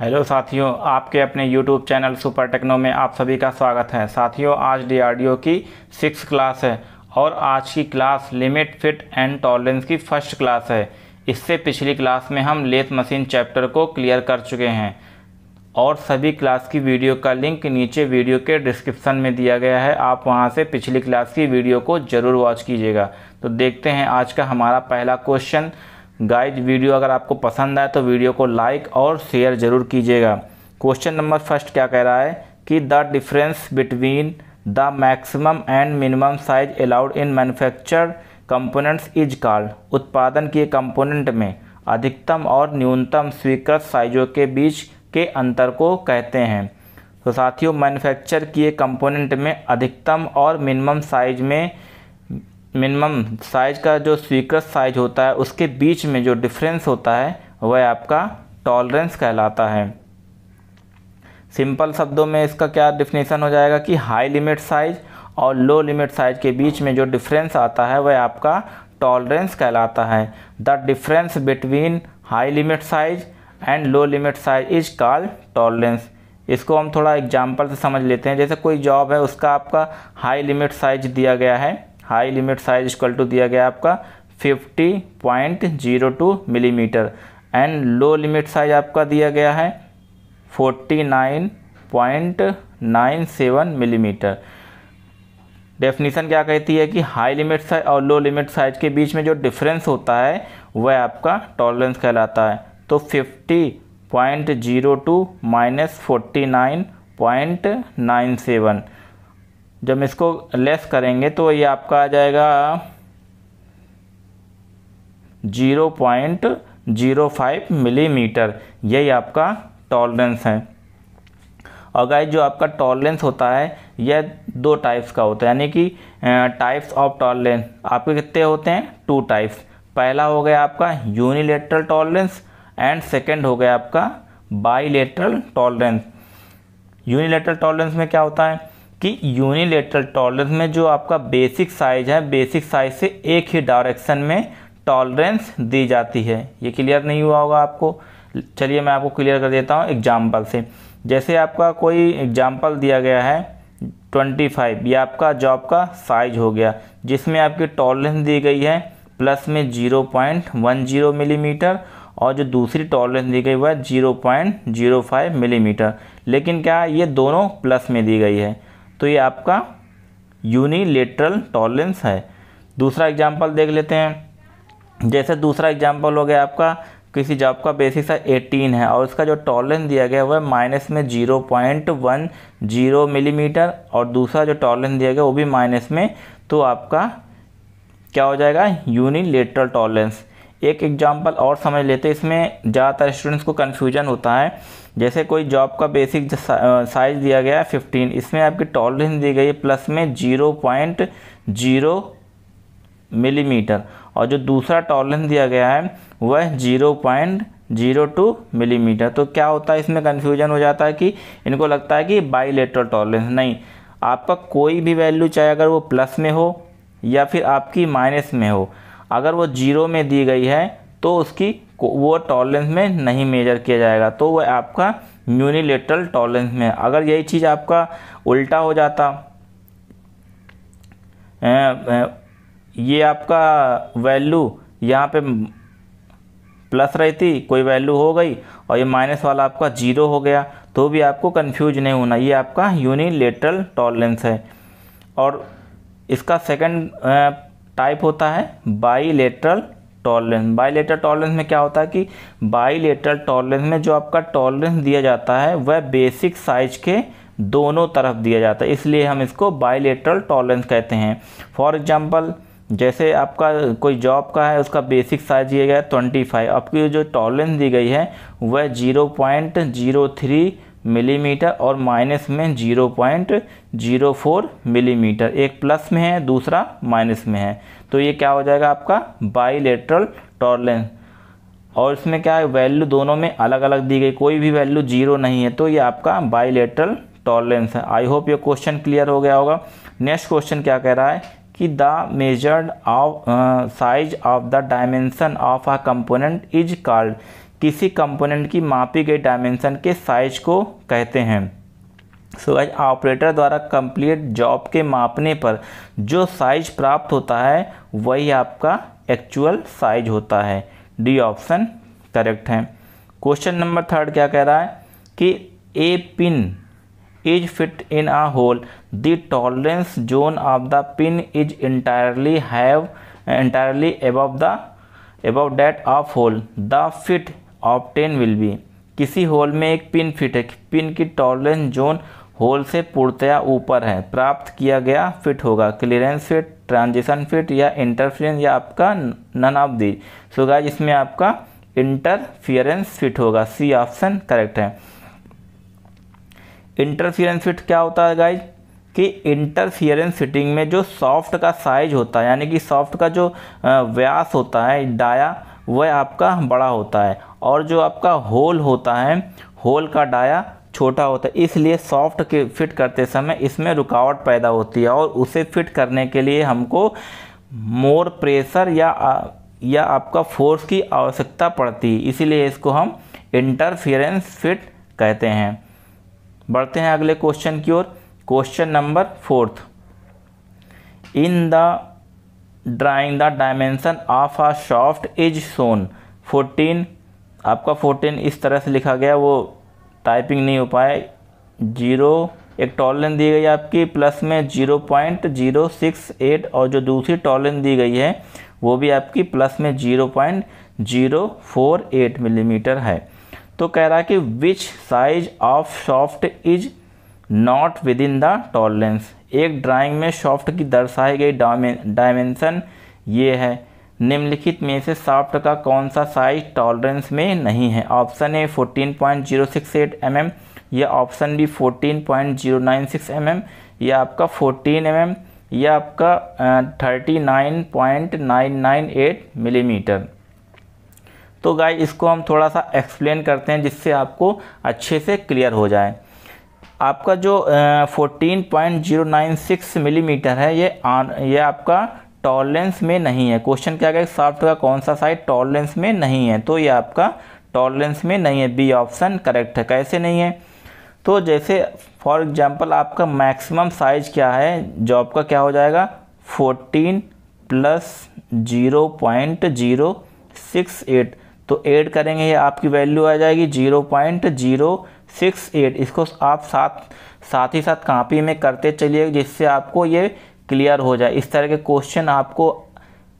Hello साथियों आपके अपने यूट्यूब चैनल सुपर टेक्नो में आप सभी का स्वागत है साथियों आज डीआरडीओ की सिक्स क्लास है और आज की class limit fit and tolerance की फर्स्ट क्लास है इससे पिछली क्लास में हम लेथ मशीन चैप्टर को क्लियर कर चुके हैं और सभी क्लास की वीडियो का लिंक नीचे वीडियो के डिस्क्रिप्शन में दिया गया है आप वहाँ से पिछली क्लास की वीडियो को ज़रूर वॉच कीजिएगा तो देखते हैं आज का हमारा पहला क्वेश्चन गाइज वीडियो अगर आपको पसंद आए तो वीडियो को लाइक और शेयर ज़रूर कीजिएगा क्वेश्चन नंबर फर्स्ट क्या कह रहा है कि the difference between the maximum and minimum size allowed in manufacture components is called उत्पादन के कंपोनेंट में अधिकतम और न्यूनतम स्वीकृत साइजों के बीच के अंतर को कहते हैं तो साथियों मैन्युफैक्चर किए कंपोनेंट में अधिकतम और मिनिमम साइज में मिनिमम साइज़ का जो स्वीकृत साइज होता है उसके बीच में जो डिफरेंस होता है वह आपका टॉलरेंस कहलाता है सिंपल शब्दों में इसका क्या डिफिनेशन हो जाएगा कि हाई लिमिट साइज और लो लिमिट साइज के बीच में जो डिफरेंस आता है वह आपका टॉलरेंस कहलाता है the difference between high limit size and low limit size is call tolerance इसको हम थोड़ा एग्जाम्पल से समझ लेते हैं जैसे कोई जॉब है उसका आपका हाई लिमिट साइज दिया गया है high limit size equal to दिया गया आपका 50.02 millimetre and low limit size आपका दिया गया है 49.97 मिलीमीटर डेफिनेशन क्या कहती है कि हाई लिमिट साइज और लो लिमिट साइज के बीच में जो डिफरेंस होता है वह आपका टॉलरेंस कहलाता है तो 50.02 माइनस सेवन जब इसको लेस करेंगे तो ये आपका आ जाएगा zero point zero five millimetre यही आपका टॉलरेंस है और गाइज जो आपका टॉलरेंस होता है यह दो टाइप्स का होता है यानी कि टाइप्स ऑफ टॉलरेंस आपके कितने होते हैं टू टाइप्स पहला हो गया आपका यूनिलेटरल टॉलरेंस एंड सेकंड हो गया आपका बाईलेटरल टॉलरेंस यूनिलेटरल टॉलरेंस में क्या होता है कि यूनिलेटरल टॉलरेंस में जो आपका बेसिक साइज है बेसिक साइज से एक ही डायरेक्शन में टॉलरेंस दी जाती है ये क्लियर नहीं हुआ होगा आपको चलिए मैं आपको क्लियर कर देता हूँ एग्जाम्पल से जैसे आपका कोई एग्जाम्पल दिया गया है 25 ये आपका जॉब का साइज हो गया जिसमें आपकी टॉलरेंस दी गई है प्लस में 0.10 मिलीमीटर mm, और जो दूसरी टॉलरेंस दी गई वह 0.05 मिलीमीटर mm. लेकिन क्या है ये दोनों प्लस में दी गई है तो ये आपका यूनिलेटरल टॉलरेंस है दूसरा एग्जाम्पल देख लेते हैं जैसे दूसरा एग्जाम्पल हो गया आपका किसी जॉब का बेसिस है एटीन है और उसका जो टॉलरेंस दिया गया वह माइनस में zero point one zero millimetre और दूसरा जो टॉलरेंस दिया गया वो भी माइनस में तो आपका क्या हो जाएगा यूनिलेटरल टॉलरेंस एक एग्जाम्पल और समझ लेते हैं इसमें ज़्यादातर स्टूडेंट्स को कन्फ्यूजन होता है जैसे कोई जॉब का बेसिक साइज़ दिया गया है फिफ्टीन इसमें आपकी टॉलरेंस दी गई है प्लस में जीरो पॉइंट जीरो मिलीमीटर और जो दूसरा टॉलरेंस दिया गया है वह zero point zero two millimetre तो क्या होता है इसमें कन्फ्यूजन हो जाता है कि इनको लगता है कि बाई टॉलरेंस नहीं आपका कोई भी वैल्यू चाहे अगर वो प्लस में हो या फिर आपकी माइनस में हो अगर वो जीरो में दी गई है तो उसकी वो टॉलरेंस में नहीं मेजर किया जाएगा तो वह आपका यूनिलेटरल टॉलरेंस में अगर यही चीज़ आपका उल्टा हो जाता ये आपका वैल्यू यहाँ पे प्लस रहती कोई वैल्यू हो गई और ये माइनस वाला आपका जीरो हो गया तो भी आपको कंफ्यूज नहीं होना ये आपका यूनिलेटरल टॉलरेंस है और इसका सेकंड टाइप होता है बाईलेटरल टॉलरेंस बाईलेटरल टॉलरेंस में क्या होता है कि बाइलेटर टॉलरेंस में जो आपका टॉलरेंस दिया जाता है वह बेसिक साइज के दोनों तरफ दिया जाता है इसलिए हम इसको बाईलेटरल टॉलरेंस कहते हैं फॉर एग्जाम्पल जैसे आपका कोई जॉब का है उसका बेसिक साइज दिया गया है ट्वेंटी फाइव आपकी जो टॉलरेंस दी गई है वह zero point zero three millimetre और माइनस में zero point zero four millimetre एक प्लस में है दूसरा माइनस में है तो ये क्या हो जाएगा आपका बाईलेट्रल टॉर्लेंस और इसमें क्या है वैल्यू दोनों में अलग अलग दी गई कोई भी वैल्यू जीरो नहीं है तो ये आपका बाइलेट्रल टॉलरेंस है आई होप ये क्वेश्चन क्लियर हो गया होगा नेक्स्ट क्वेश्चन क्या कह रहा है कि the measured of size of the dimension of a component is called किसी कंपोनेंट की मापी गई डायमेंशन के साइज को कहते हैं सो so, ऑपरेटर द्वारा कंप्लीट जॉब के मापने पर जो साइज प्राप्त होता है वही आपका एक्चुअल साइज होता है डी ऑप्शन करेक्ट है क्वेश्चन नंबर थर्ड क्या कह रहा है कि a pin is fit in a hole the tolerance zone of the pin is entirely have entirely above the above that of hole the fit obtained will be किसी hole में एक pin fit है pin की tolerance zone hole से पूर्णतया ऊपर है प्राप्त किया गया फिट होगा क्लियरेंस फिट ट्रांजिशन फिट या इंटरफियरेंस या आपका नन ऑफ दी सो गाय इसमें आपका इंटरफियरेंस फिट होगा सी ऑप्शन करेक्ट है इंटरफियरेंस फिट क्या होता है गाइज कि इंटरफियरेंस फिटिंग में जो सॉफ्ट का साइज होता है यानी कि सॉफ्ट का जो व्यास होता है डाया वह आपका बड़ा होता है और जो आपका होल होता है होल का डाया छोटा होता है इसलिए सॉफ्ट के फिट करते समय इसमें रुकावट पैदा होती है और उसे फिट करने के लिए हमको मोर प्रेशर या या आपका फोर्स की आवश्यकता पड़ती है इसीलिए इसको हम इंटरफियरेंस फिट कहते हैं बढ़ते हैं अगले क्वेश्चन की ओर question number fourth in the drawing the dimension of a shaft is shown 14 आपका फोर्टीन इस तरह से लिखा गया वो टाइपिंग नहीं हो पाए जीरो एक टॉल लेन दी गई आपकी प्लस में zero point zero six eight और जो दूसरी लेन दी गई है वो भी आपकी प्लस में zero point zero four eight millimetre है तो कह रहा है कि which size of shaft is not within the tolerance एक ड्राइंग में सॉफ्ट की दर्शाई गई डायमेंसन ये है निम्नलिखित में से साफ्ट का कौन सा साइज टॉलरेंस में नहीं है ऑप्शन ए 14.068 mm या ऑप्शन बी 14.096 mm या आपका 14 mm या आपका 39.998 मिलीमीटर mm. तो गाय इसको हम थोड़ा सा एक्सप्लेन करते हैं जिससे आपको अच्छे से क्लियर हो जाए आपका जो 14.096 मिलीमीटर mm है ये आ, ये आपका टॉलरेंस में नहीं है क्वेश्चन क्या गया सॉफ्ट का कौन सा साइड टॉलरेंस में नहीं है तो ये आपका टॉलरेंस में नहीं है बी ऑप्शन करेक्ट है कैसे नहीं है तो जैसे फॉर एग्जांपल आपका मैक्सिमम साइज क्या है जॉब का क्या हो जाएगा 14 plus zero point zero six eight तो ऐड करेंगे ये आपकी वैल्यू आ जाएगी zero point zero six eight इसको आप साथ साथ ही साथ कापी में करते चलिए जिससे आपको ये क्लियर हो जाए इस तरह के क्वेश्चन आपको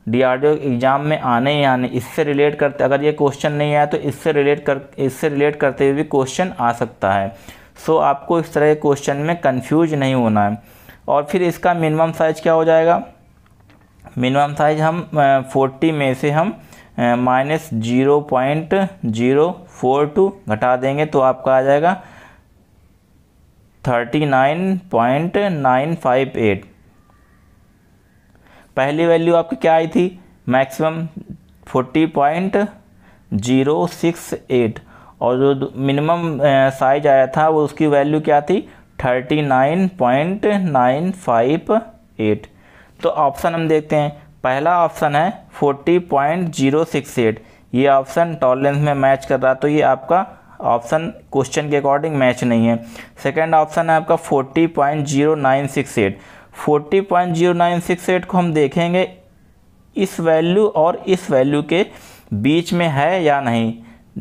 डी एग्ज़ाम में आने ही आने इससे रिलेट करते अगर ये क्वेश्चन नहीं आया तो इससे रिलेट कर इससे रिलेट करते हुए भी क्वेश्चन आ सकता है सो so, आपको इस तरह के क्वेश्चन में कन्फ्यूज नहीं होना है और फिर इसका मिनिमम साइज़ क्या हो जाएगा मिनिमम साइज़ हम फोर्टी में से हम minus zero point zero four two घटा देंगे तो आपका आ जाएगा thirty nine point nine five eight पहली वैल्यू आपकी क्या आई थी maximum forty point zero six eight और जो मिनिमम साइज आया था वो उसकी वैल्यू क्या थी thirty nine point nine five eight तो ऑप्शन हम देखते हैं पहला ऑप्शन है forty point zero six eight ये ऑप्शन टॉलरेंस में मैच कर रहा तो ये आपका ऑप्शन क्वेश्चन के अकॉर्डिंग मैच नहीं है सेकंड ऑप्शन है आपका forty point zero nine six eight 40.0968 को हम देखेंगे इस वैल्यू और इस वैल्यू के बीच में है या नहीं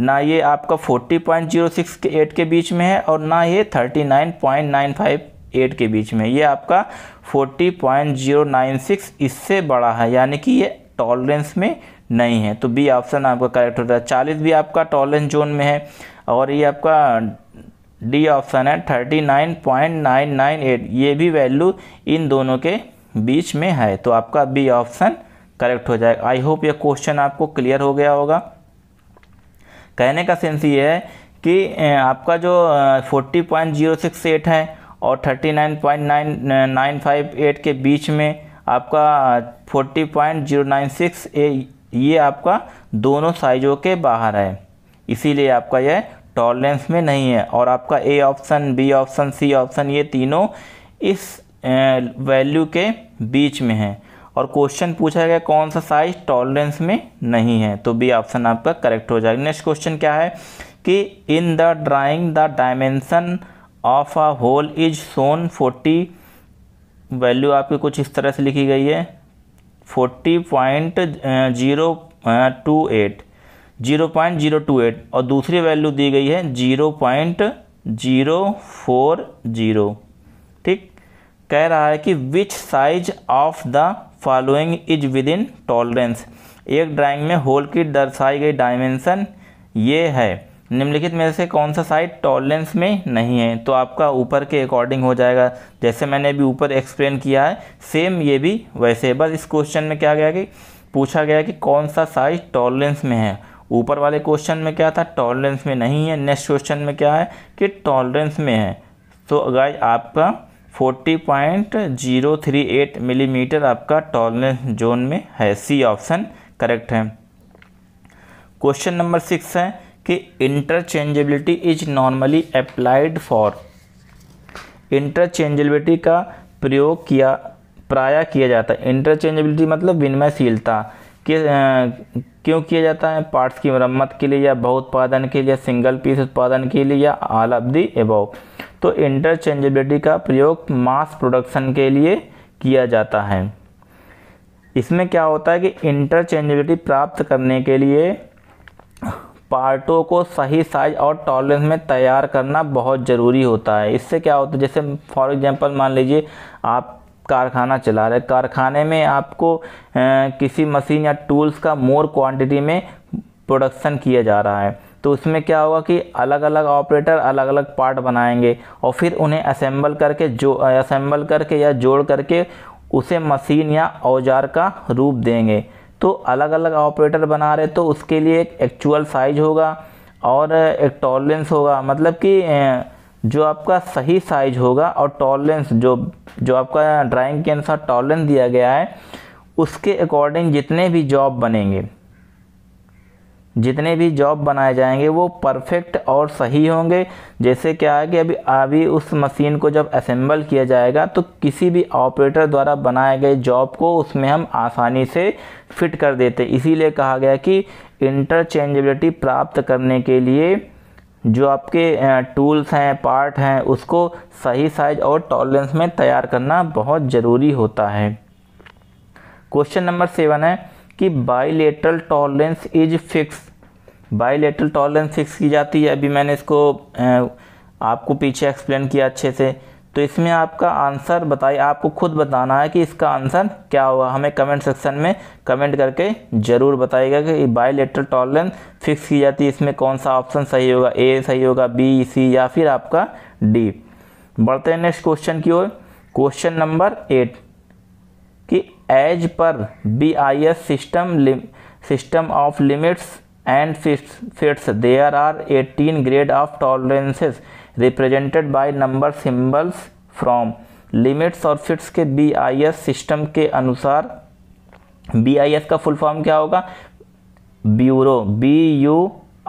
ना ये आपका 40.068 के के बीच में है और ना ये 39.958 के बीच में ये आपका 40.096 इससे बड़ा है यानी कि ये टॉलरेंस में नहीं है तो बी ऑप्शन आपका करेक्ट होता है चालीस भी आपका टॉलरेंस जोन में है और ये आपका डी ऑप्शन है thirty nine point nine nine eight ये भी वैल्यू इन दोनों के बीच में है तो आपका बी ऑप्शन करेक्ट हो जाएगा आई होप ये क्वेश्चन आपको क्लियर हो गया होगा कहने का सेंस ये है कि आपका जो forty point zero six eight है और thirty nine point nine nine five eight के बीच में आपका forty point zero nine six A ये आपका दोनों साइजों के बाहर है इसीलिए आपका यह टॉलरेंस में नहीं है और आपका A option B option C option ये तीनों इस वैल्यू के बीच में है और क्वेश्चन पूछा गया कौन सा साइज टॉलरेंस में नहीं है तो बी ऑप्शन आपका करेक्ट हो जाएगा नेक्स्ट क्वेश्चन क्या है कि in the drawing the dimension of a hole is shown forty value आपकी कुछ इस तरह से लिखी गई है forty point zero two eight zero point zero two eight और दूसरी वैल्यू दी गई है zero point zero four zero ठीक कह रहा है कि which size of the following is within tolerance एक ड्राइंग में होल की दर्शाई गई डायमेंशन ये है निम्नलिखित में से कौन सा साइड टॉलरेंस में नहीं है तो आपका ऊपर के अकॉर्डिंग हो जाएगा जैसे मैंने अभी ऊपर एक्सप्लेन किया है सेम ये भी वैसे बस इस क्वेश्चन में क्या गया कि पूछा गया कि कौन सा साइज टॉलरेंस में है ऊपर वाले क्वेश्चन में क्या था टॉलरेंस में नहीं है नेक्स्ट क्वेश्चन में क्या है कि टॉलरेंस में है तो गाइज आपका 40.038 मिलीमीटर mm आपका टॉलरेंस जोन में है सी ऑप्शन करेक्ट है क्वेश्चन नंबर सिक्स है कि interchangeability is normally applied for interchangeability का प्रयोग किया प्राय किया जाता है इंटरचेंजेबिलिटी मतलब विनिमयशीलता के क्यों किया जाता है पार्ट्स की मरम्मत के लिए या बहुउत्पादन के लिए सिंगल पीस उत्पादन के लिए या आल ऑफ दी एबव तो इंटरचेंजेबिलिटी का प्रयोग मास प्रोडक्शन के लिए किया जाता है इसमें क्या होता है कि इंटरचेंजेबिलिटी प्राप्त करने के लिए पार्टों को सही साइज और टॉलरेंस में तैयार करना बहुत ज़रूरी होता है इससे क्या होता है जैसे फॉर एग्जांपल मान लीजिए आप कारखाना चला रहे कारखाने में आपको किसी मशीन या टूल्स का मोर क्वांटिटी में प्रोडक्शन किया जा रहा है तो उसमें क्या होगा कि अलग अलग ऑपरेटर अलग अलग पार्ट बनाएंगे और फिर उन्हें असेंबल करके जो असेंबल करके या जोड़ करके उसे मशीन या औजार का रूप देंगे तो अलग अलग ऑपरेटर बना रहे तो उसके लिए एक एक्चुअल साइज होगा और एक टॉलरेंस होगा मतलब कि जो आपका सही साइज होगा और टॉलरेंस जो जो आपका ड्राइंग के अनुसार टॉलरेंस दिया गया है उसके अकॉर्डिंग जितने भी जॉब बनेंगे जितने भी जॉब बनाए जाएंगे वो परफेक्ट और सही होंगे जैसे क्या है कि अभी अभी उस मशीन को जब असेंबल किया जाएगा तो किसी भी ऑपरेटर द्वारा बनाए गए जॉब को उसमें हम आसानी से फिट कर देते इसीलिए कहा गया कि इंटरचेंजेबिलिटी प्राप्त करने के लिए जो आपके टूल्स हैं पार्ट हैं उसको सही साइज और टॉलरेंस में तैयार करना बहुत ज़रूरी होता है क्वेश्चन नंबर सेवन है कि bilateral tolerance is fix bilateral tolerance fix की जाती है अभी मैंने इसको आपको पीछे एक्सप्लेन किया अच्छे से तो इसमें आपका आंसर बताइए आपको खुद बताना है कि इसका आंसर क्या हुआ हमें कमेंट सेक्शन में कमेंट करके ज़रूर बताइएगा कि बायोलेटरल टॉलरेंस फिक्स की जाती है इसमें कौन सा ऑप्शन सही होगा ए सही होगा बी सी या फिर आपका डी बढ़ते हैं नेक्स्ट क्वेश्चन की ओर क्वेश्चन नंबर एट कि as per B I S system system of limits and fits there are eighteen grade of tolerances represented by number symbols from limits और fits के बी आई एस सिस्टम के अनुसार B I S का full form क्या होगा bureau B U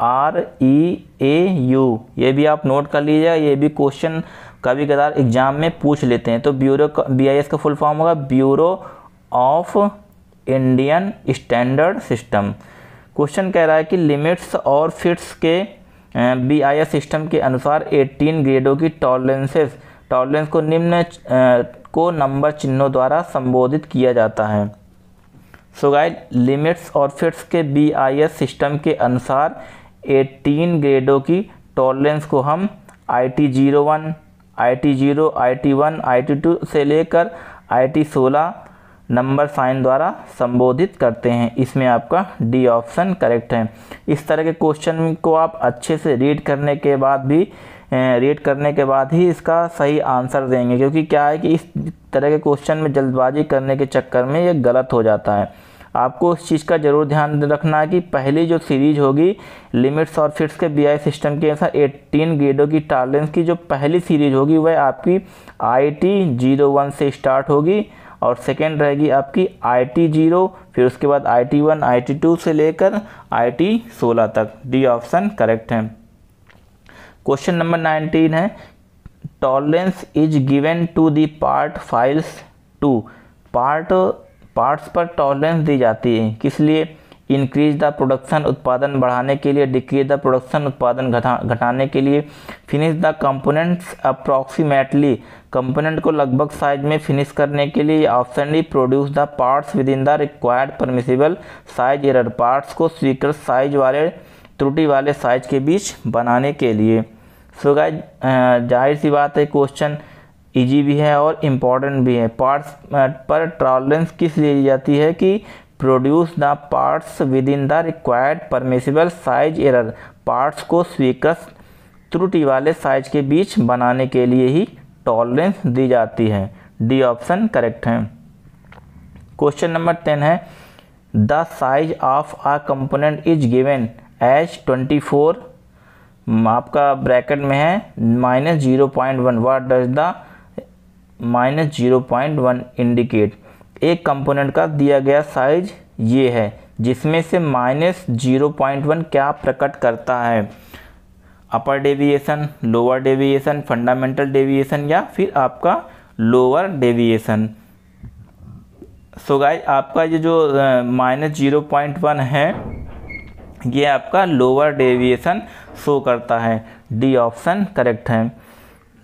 R E A U ये भी आप नोट कर लीजिएगा ये भी क्वेश्चन कभी कदार एग्जाम में पूछ लेते हैं तो ब्यूरो बी आई एस का फुल फॉर्म होगा bureau of Indian standard system question कह रहा है कि लिमिट्स और फिट्स के बी आई एस सिस्टम के अनुसार 18 ग्रेडों की टॉलरेंसेस टॉलरेंस को निम्न को नंबर चिन्हों द्वारा संबोधित किया जाता है सो गाइड लिमिट्स और फिट्स के बी आई एस सिस्टम के अनुसार 18 ग्रेडों की टॉलरेंस को हम I T zero one I T zero I T one I T two से लेकर आई टी सोलह नंबर साइन द्वारा संबोधित करते हैं इसमें आपका डी ऑप्शन करेक्ट है इस तरह के क्वेश्चन को आप अच्छे से रीड करने के बाद भी रीड करने के बाद ही इसका सही आंसर देंगे क्योंकि क्या है कि इस तरह के क्वेश्चन में जल्दबाजी करने के चक्कर में ये गलत हो जाता है आपको उस चीज़ का ज़रूर ध्यान रखना है कि पहली जो सीरीज होगी लिमिट्स और फिट्स के बीआई सिस्टम के अनुसार 18 ग्रेडों की टॉलरेंस की जो पहली सीरीज होगी वह आपकी आईटी टी जीरो वन से स्टार्ट होगी और सेकेंड रहेगी आपकी आई टी जीरो फिर उसके बाद I T one I T two से लेकर आई टी सोलह तक डी ऑप्शन करेक्ट है क्वेश्चन नंबर नाइनटीन है tolerance is given to the part files to part parts पर टॉलरेंस दी जाती है किस लिए इंक्रीज द प्रोडक्शन उत्पादन बढ़ाने के लिए डिक्रीज द प्रोडक्शन उत्पादन घटा घटाने के लिए finish the components approximately component को लगभग साइज में फिनिश करने के लिए option D produce the parts within the required permissible size error parts को स्वीकृत साइज वाले त्रुटि वाले साइज के बीच बनाने के लिए सो so गाइज जाहिर सी बात है क्वेश्चन ईजी भी है और इम्पॉर्टेंट भी है पार्ट्स पर टॉलरेंस किस लिए जाती है कि produce the parts within the required permissible size error parts को स्वीकृत त्रुटि वाले साइज के बीच बनाने के लिए ही टॉलरेंस दी जाती है डी ऑप्शन करेक्ट है क्वेश्चन नंबर टेन है the size of a component is given H twenty four आपका ब्रैकेट में है minus zero point one what does the minus zero point one indicate एक कंपोनेंट का दिया गया साइज ये है जिसमें से माइनस जीरो पॉइंट वन क्या प्रकट करता है upper deviation lower deviation fundamental deviation या फिर आपका लोअर डेविएशन सो गाइज आपका ये जो माइनस जीरो पॉइंट वन है ये आपका लोअर डेविएशन शो करता है डी ऑप्शन करेक्ट है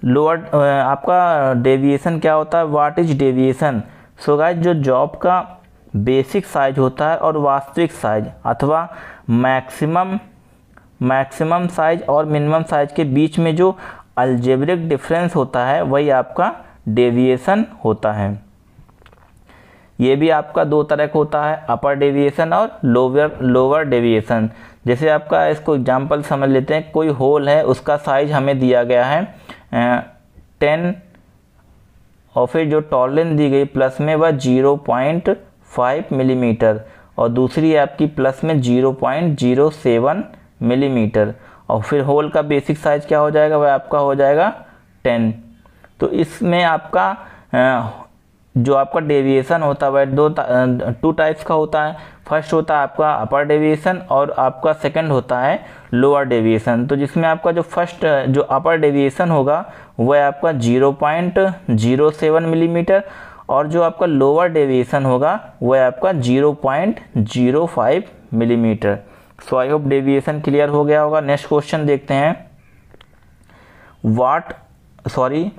लोअर आपका डेविएशन क्या होता है what is deviation so guys जो जॉब का बेसिक साइज होता है और वास्तविक साइज अथवा मैक्सिमम मैक्सिमम साइज और मिनिमम साइज के बीच में जो अल्जेब्रिक डिफरेंस होता है वही आपका डेविएशन होता है ये भी आपका दो तरह का होता है अपर डेविएशन और लोअर लोअर डेविएशन जैसे आपका इसको एग्जांपल समझ लेते हैं कोई होल है उसका साइज हमें दिया गया है टेन और फिर जो टॉलरेंस दी गई प्लस में वह जीरो पॉइंट फाइव मिलीमीटर और दूसरी आपकी प्लस में zero point zero seven millimetre और फिर होल का बेसिक साइज क्या हो जाएगा वह आपका हो जाएगा टेन तो इसमें आपका जो आपका डेविएशन होता है वह दो टू टाइप्स का होता है फर्स्ट होता है आपका अपर डेविएशन और आपका सेकंड होता है लोअर डेविएशन तो जिसमें आपका जो फर्स्ट जो अपर डेविएशन होगा वह आपका zero point zero seven millimetre और जो आपका लोअर डेविएशन होगा वह आपका zero point zero five millimetre so I hope deviation clear हो गया होगा नेक्स्ट क्वेश्चन देखते हैं what sorry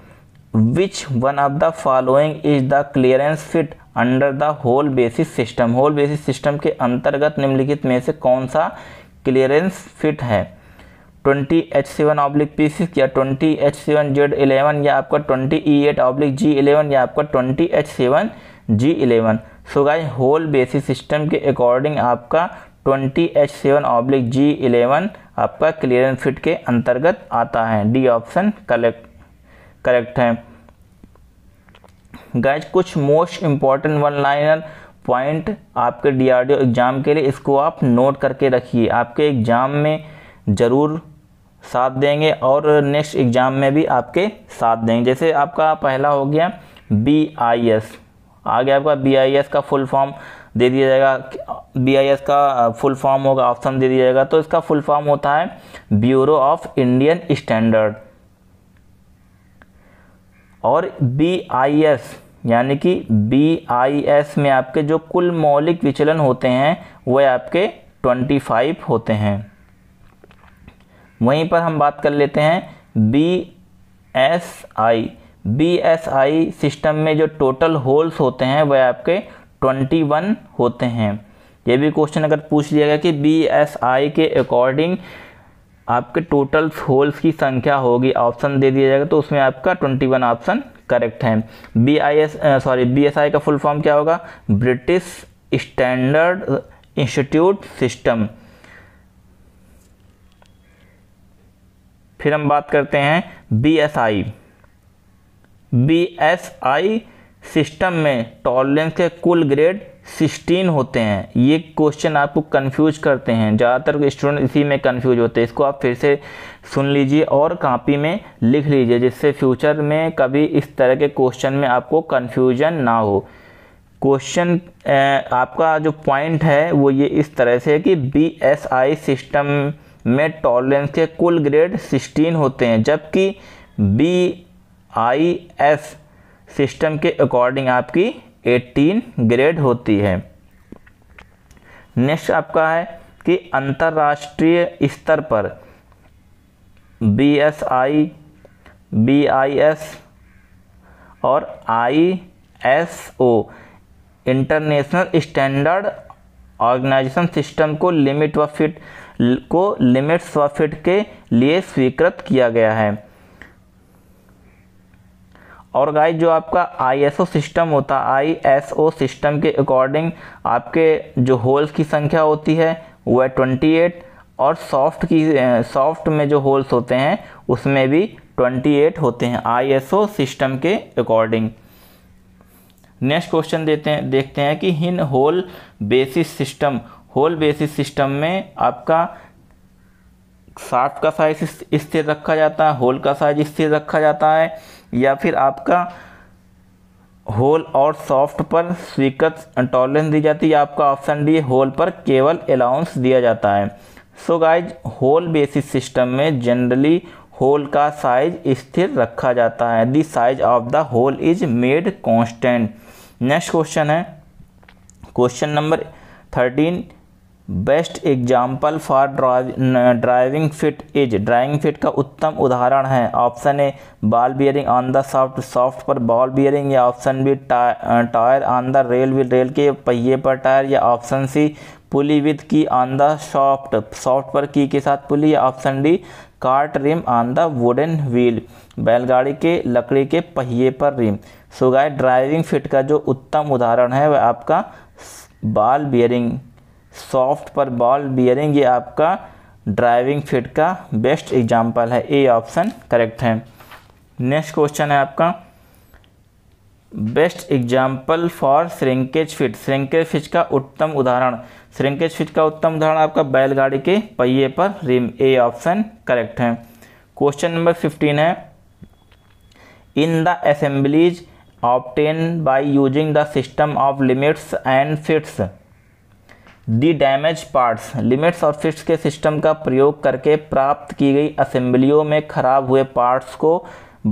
which one of the following is the clearance fit under the hole basis system hole basis system के अंतर्गत निम्नलिखित में से कौन सा क्लियरेंस फिट है twenty H seven oblique P या twenty H seven Z eleven या आपका twenty E eight oblique G eleven या आपका twenty H seven G eleven so guys hole basis system के अकॉर्डिंग आपका twenty H seven oblique G eleven आपका clearance fit के अंतर्गत आता है डी ऑप्शन कलेक्ट करेक्ट है गैज कुछ most important one liner point आपके डीआरडीओ एग्ज़ाम के लिए इसको आप नोट करके रखिए आपके एग्ज़ाम में ज़रूर साथ देंगे और नेक्स्ट एग्ज़ाम में भी आपके साथ देंगे जैसे आपका पहला हो गया बी आई एस आगे आपका बी आई एस का फुल फॉर्म दे दिया जाएगा बी आई एस का फुल फॉर्म होगा ऑप्शन दे दिया जाएगा तो इसका फुल फॉर्म होता है ब्यूरो ऑफ इंडियन स्टैंडर्ड और बी आई एस यानी कि बी आई एस में आपके जो कुल मौलिक विचलन होते हैं वह आपके 25 होते हैं वहीं पर हम बात कर लेते हैं B S I B S I system में जो टोटल होल्स होते हैं वह आपके 21 होते हैं ये भी क्वेश्चन अगर पूछ लिया गया कि बी एस आई के अकॉर्डिंग आपके टोटल होल्स की संख्या होगी ऑप्शन दे दिया जाएगा तो उसमें आपका ट्वेंटी वन ऑप्शन करेक्ट है B I S sorry B S I का फुल फॉर्म क्या होगा ब्रिटिश स्टैंडर्ड इंस्टीट्यूट सिस्टम फिर हम बात करते हैं B S I B S I system में टॉलरेंस के कुल ग्रेड सिक्सटीन होते हैं ये क्वेश्चन आपको कन्फ्यूज करते हैं ज़्यादातर स्टूडेंट इसी में कन्फ्यूज होते हैं इसको आप फिर से सुन लीजिए और कापी में लिख लीजिए जिससे फ्यूचर में कभी इस तरह के क्वेश्चन में आपको कन्फ्यूजन ना हो क्वेश्चन आपका जो पॉइंट है वो ये इस तरह से है कि बी एस आई सिस्टम में टॉलरेंस के कुल ग्रेड सिक्सटीन होते हैं जबकि बी आई एस सिस्टम के अकॉर्डिंग आपकी 18 ग्रेड होती है नेक्स्ट आपका है कि अंतर्राष्ट्रीय स्तर पर B S I B I S और I S O international standard organisation system को लिमिट व फिट को लिमिट्स व फिट के लिए स्वीकृत किया गया है और गाइस जो आपका आईएसओ सिस्टम होता है आईएसओ सिस्टम के अकॉर्डिंग आपके जो होल्स की संख्या होती है वह ट्वेंटी एट और सॉफ्ट की सॉफ्ट में जो होल्स होते हैं उसमें भी ट्वेंटी एट होते हैं आईएसओ सिस्टम के अकॉर्डिंग नेक्स्ट क्वेश्चन देते हैं देखते हैं कि इन hole basis system hole basis system में आपका साफ्ट का साइज स्थिर रखा जाता है होल का साइज स्थिर रखा जाता है या फिर आपका होल और सॉफ्ट पर स्वीकृत टॉलरेंस दी जाती है आपका ऑप्शन डी होल पर केवल अलाउंस दिया जाता है so guys hole basis system में जनरली होल का साइज स्थिर रखा जाता है the size of the hole is made constant next question है question number thirteen best example for driving fit is driving fit का उत्तम उदाहरण है option A ball bearing on the shaft shaft पर बॉल बियरिंग या option B tyre on the rail wheel rail के पहिए पर टायर या option C pulley with key on the shaft shaft पर की के साथ पुली या option D cart rim on the wooden wheel बैलगाड़ी के लकड़ी के पहिए पर rim so guys driving fit का जो उत्तम उदाहरण है वह आपका बाल बियरिंग सॉफ्ट पर बॉल बियरिंग ये आपका ड्राइविंग फिट का बेस्ट एग्जाम्पल है ए ऑप्शन करेक्ट है नेक्स्ट क्वेश्चन है आपका best example for shrinkage fit shrinkage fit का उत्तम उदाहरण श्रिंकेज फिट का उत्तम उदाहरण आपका बैलगाड़ी के पहिए पर रिम ए ऑप्शन करेक्ट है क्वेश्चन नंबर फिफ्टीन है in the assemblies obtained by using the system of limits and fits the damage parts limits और फिट्स के सिस्टम का प्रयोग करके प्राप्त की गई असेंबलियों में खराब हुए पार्ट्स को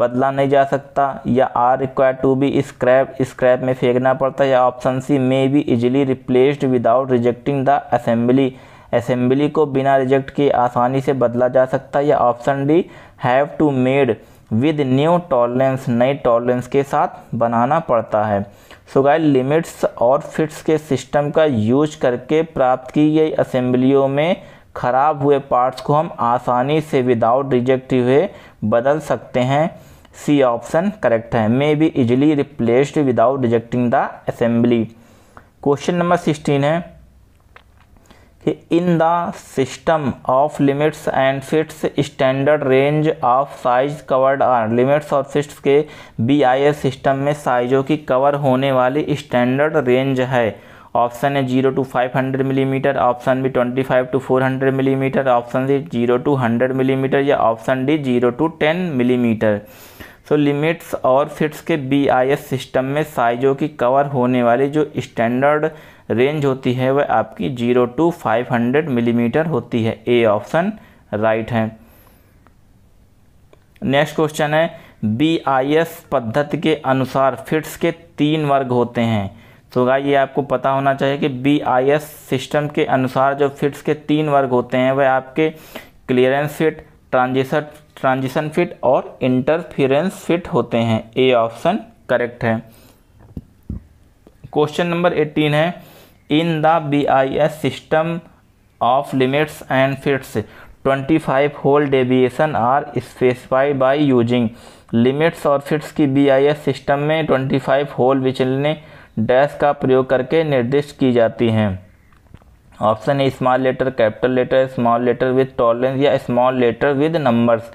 बदला नहीं जा सकता या are require to be scrap scrap में फेंकना पड़ता है या option C may be easily replaced without rejecting the assembly assembly को बिना रिजेक्ट किए आसानी से बदला जा सकता है या option D have to made with new tolerance नए टॉलरेंस के साथ बनाना पड़ता है सो गाय लिमिट्स और फिट्स के सिस्टम का यूज करके प्राप्त की गई असेंबलियों में खराब हुए पार्ट्स को हम आसानी से विदाउट रिजेक्ट हुए बदल सकते हैं सी ऑप्शन करेक्ट है may be easily replaced without rejecting the assembly question number sixteen है कि in the system of limits and fits standard range of size covered are limits और फिट्स के बी आई एस सिस्टम में साइजों की cover होने वाली standard range है ऑप्शन है zero to five hundred millimetre option B twenty five to four hundred millimetre option C zero to hundred millimetre या option D zero to ten millimetre so limits और fits के B I S system में साइजों की cover होने वाली जो standard range होती है वह आपकी zero to five hundred millimetre होती है ए ऑप्शन राइट है नेक्स्ट क्वेश्चन है बी आई एस पद्धति के अनुसार फिट्स के तीन वर्ग होते हैं तो गाय ये आपको पता होना चाहिए कि बी आई एस सिस्टम के अनुसार जो फिट्स के तीन वर्ग होते हैं वह आपके clearance fit transition transition fit और इंटरफियरेंस फिट होते हैं ए ऑप्शन करेक्ट है क्वेश्चन नंबर एटीन है in the B I S system of limits and fits 25 hole deviation are specified by using limits और फिट्स की B I S system में 25 whole विचलने dash का प्रयोग करके निर्दिष्ट की जाती हैं option A small letter capital letter small letter with tolerance या small letter with numbers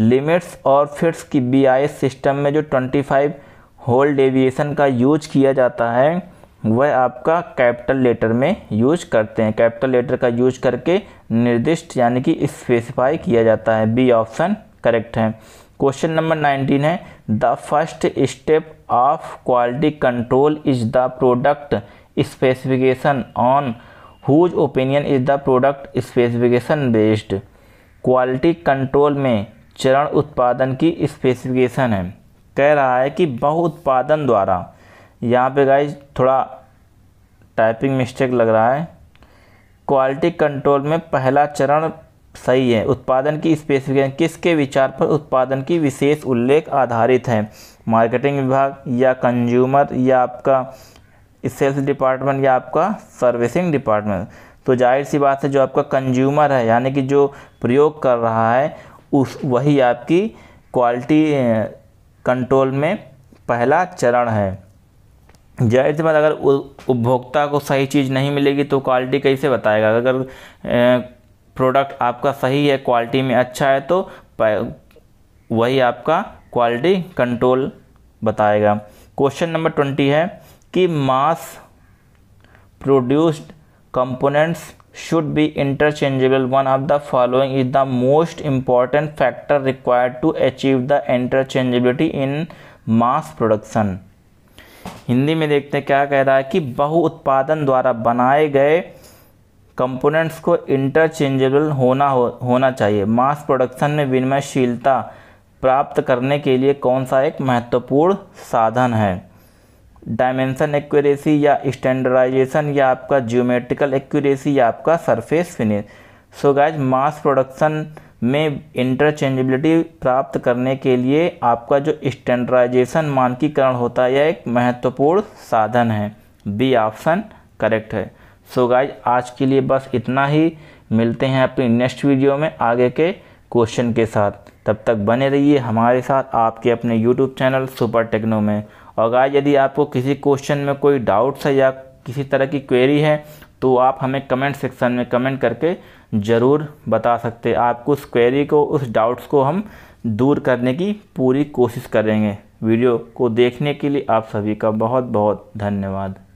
limits और फिट्स की बी आई एस सिस्टम में जो 25 होल डेविएशन का यूज किया जाता है वह आपका कैपिटल लेटर में यूज करते हैं कैपिटल लेटर का यूज करके निर्दिष्ट यानी कि स्पेसिफाई किया जाता है बी ऑप्शन करेक्ट है क्वेश्चन नंबर नाइनटीन है the first step of quality control is the product specification on whose opinion is the product specification based quality control में चरण उत्पादन की स्पेसिफिकेशन है कह रहा है कि बहु उत्पादन द्वारा यहाँ पे गाइज थोड़ा टाइपिंग मिस्टेक लग रहा है क्वालिटी कंट्रोल में पहला चरण सही है उत्पादन की स्पेसिफिकेशन किसके विचार पर उत्पादन की विशेष उल्लेख आधारित है मार्केटिंग विभाग या कंज्यूमर या आपका सेल्स डिपार्टमेंट या आपका सर्विसिंग डिपार्टमेंट तो जाहिर सी बात है जो आपका कंज्यूमर है यानी कि जो प्रयोग कर रहा है उस वही आपकी क्वालिटी कंट्रोल में पहला चरण है जाहिर सी बात अगर उपभोक्ता को सही चीज़ नहीं मिलेगी तो क्वालिटी कैसे बताएगा अगर प्रोडक्ट आपका सही है क्वालिटी में अच्छा है तो वही आपका क्वालिटी कंट्रोल बताएगा क्वेश्चन नंबर ट्वेंटी है कि mass produced components should be interchangeable one of the following is the most important factor required to achieve the interchangeability in mass production Hindi में देखते हैं क्या कह रहा है कि बहु उत्पादन द्वारा बनाए गए कंपोनेंट्स को इंटरचेंजेबल होना हो, होना चाहिए मास प्रोडक्शन में विनिमयशीलता प्राप्त करने के लिए कौन सा एक महत्वपूर्ण साधन है डायमेंसन एक्यूरेसी या स्टैंडर्डाइजेशन या आपका ज्योमेट्रिकल एक्यूरेसी या आपका surface finish so guys mass production में इंटरचेंजेबिलिटी प्राप्त करने के लिए आपका जो स्टैंडर्डाइजेशन मानकीकरण होता है यह एक महत्वपूर्ण साधन है बी ऑप्शन करेक्ट है सो so गाइज आज के लिए बस इतना ही मिलते हैं अपनी नेक्स्ट वीडियो में आगे के क्वेश्चन के साथ तब तक बने रहिए हमारे साथ आपके अपने यूट्यूब चैनल सुपर टेक्नो में और गाइज यदि आपको किसी क्वेश्चन में कोई डाउट्स है या किसी तरह की क्वेरी है तो आप हमें कमेंट सेक्शन में कमेंट करके ज़रूर बता सकते आपको उस क्वेरी को उस डाउट्स को हम दूर करने की पूरी कोशिश करेंगे वीडियो को देखने के लिए आप सभी का बहुत बहुत धन्यवाद